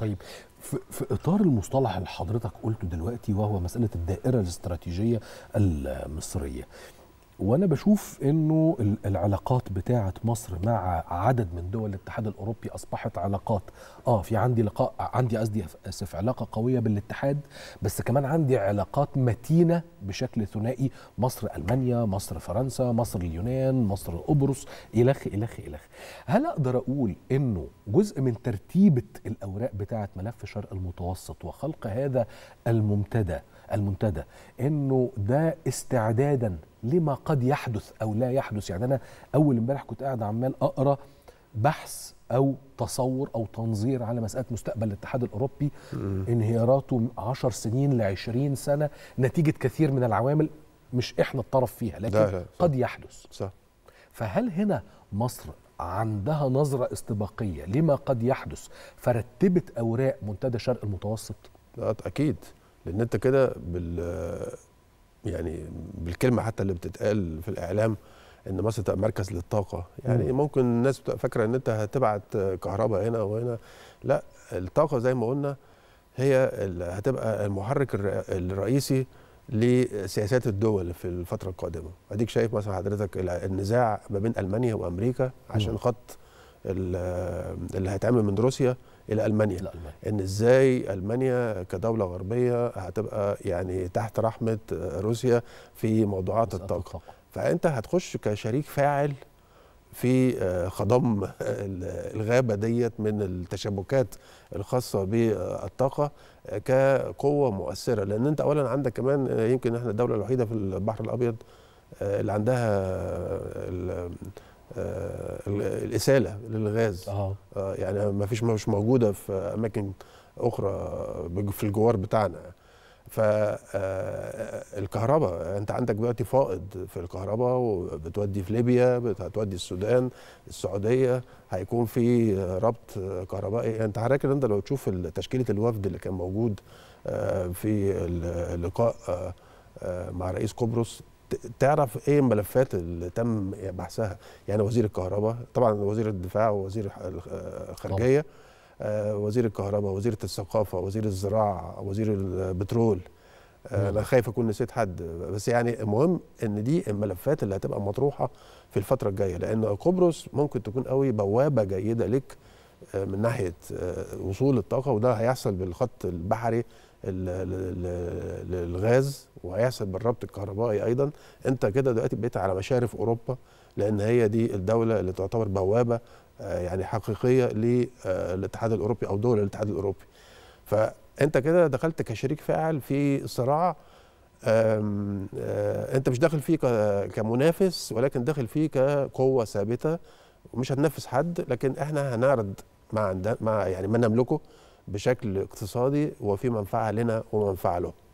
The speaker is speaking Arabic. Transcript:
طيب في اطار المصطلح اللي حضرتك قلته دلوقتي وهو مساله الدائره الاستراتيجيه المصريه وانا بشوف انه العلاقات بتاعه مصر مع عدد من دول الاتحاد الاوروبي اصبحت علاقات اه في عندي لقاء عندي قصدي اسف علاقه قويه بالاتحاد بس كمان عندي علاقات متينه بشكل ثنائي مصر المانيا مصر فرنسا مصر اليونان مصر قبرص الخ الخ الخ هل اقدر اقول انه جزء من ترتيبه الاوراق بتاعه ملف شرق المتوسط وخلق هذا المنتدى المنتدى انه ده استعدادا لما قد يحدث او لا يحدث يعني انا اول امبارح كنت قاعد عمال اقرا بحث او تصور او تنظير على مساله مستقبل الاتحاد الاوروبي انهياراته 10 سنين ل 20 سنه نتيجه كثير من العوامل مش احنا الطرف فيها لكن لا لا قد يحدث صح. فهل هنا مصر عندها نظرة استباقية لما قد يحدث فرتبت أوراق منتدى شرق المتوسط؟ أكيد لأن أنت كده يعني بالكلمه حتى اللي بتتقال في الاعلام ان مصر تبقى مركز للطاقه يعني مم. ممكن الناس فاكره ان انت هتبعت كهرباء هنا وهنا لا الطاقه زي ما قلنا هي هتبقى المحرك الرئيسي لسياسات الدول في الفتره القادمه اديك شايف مثلا حضرتك النزاع ما بين المانيا وامريكا عشان خط اللي هيتعمل من روسيا الى المانيا ان ازاي المانيا كدوله غربيه هتبقى يعني تحت رحمه روسيا في موضوعات الطاقه فانت هتخش كشريك فاعل في آه، خضم الغابه ديت من التشابكات الخاصه بالطاقه كقوه مؤثره لان انت اولا عندك كمان آه، يمكن احنا الدوله الوحيده في البحر الابيض آه، اللي عندها آه، الاساله للغاز آه. يعني ما فيش مش موجوده في اماكن اخرى في الجوار بتاعنا فالكهرباء آه، آه، انت عندك دلوقتي فائض في الكهرباء وبتودي في ليبيا بتودي السودان السعوديه هيكون في ربط كهربائي انت حضرتك انت لو تشوف تشكيله الوفد اللي كان موجود في اللقاء مع رئيس قبرص تعرف ايه الملفات اللي تم بحثها يعني وزير الكهرباء طبعا وزير الدفاع ووزير الخارجيه آه، وزير الكهرباء وزيره الثقافه وزير الزراعه وزير البترول آه، انا خايف اكون نسيت حد بس يعني المهم ان دي الملفات اللي هتبقى مطروحه في الفتره الجايه لان قبرص ممكن تكون قوي بوابه جيده لك آه، من ناحيه وصول الطاقه وده هيحصل بالخط البحري الغاز وهيحصل بالربط الكهربائي ايضا انت كده دلوقتي بقيت على مشارف اوروبا لان هي دي الدوله اللي تعتبر بوابه آه، يعني حقيقيه للاتحاد آه، الاوروبي او دول الاتحاد الاوروبي فانت كده دخلت كشريك فاعل في صراع آم آم آه، انت مش داخل فيه كمنافس ولكن داخل فيه كقوه ثابته ومش هتنفس حد لكن احنا هنعرض ما عندنا ما يعني ما نملكه بشكل اقتصادي وفي منفعه لنا ومنفعه له